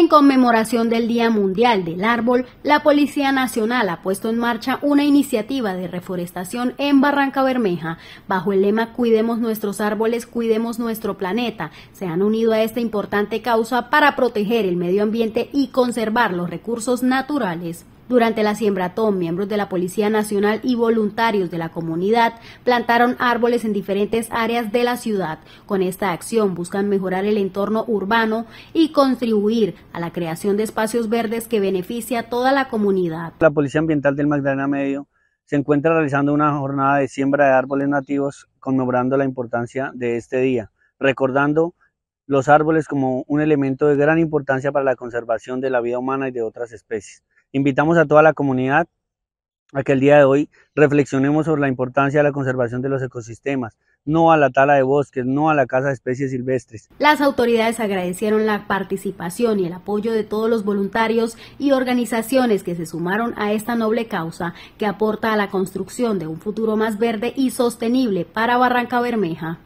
En conmemoración del Día Mundial del Árbol, la Policía Nacional ha puesto en marcha una iniciativa de reforestación en Barranca Bermeja. Bajo el lema Cuidemos nuestros árboles, cuidemos nuestro planeta, se han unido a esta importante causa para proteger el medio ambiente y conservar los recursos naturales. Durante la siembra Tom, miembros de la Policía Nacional y voluntarios de la comunidad plantaron árboles en diferentes áreas de la ciudad. Con esta acción buscan mejorar el entorno urbano y contribuir a la creación de espacios verdes que beneficia a toda la comunidad. La Policía Ambiental del Magdalena Medio se encuentra realizando una jornada de siembra de árboles nativos conmemorando la importancia de este día, recordando los árboles como un elemento de gran importancia para la conservación de la vida humana y de otras especies. Invitamos a toda la comunidad a que el día de hoy reflexionemos sobre la importancia de la conservación de los ecosistemas, no a la tala de bosques, no a la caza de especies silvestres. Las autoridades agradecieron la participación y el apoyo de todos los voluntarios y organizaciones que se sumaron a esta noble causa que aporta a la construcción de un futuro más verde y sostenible para Barranca Bermeja.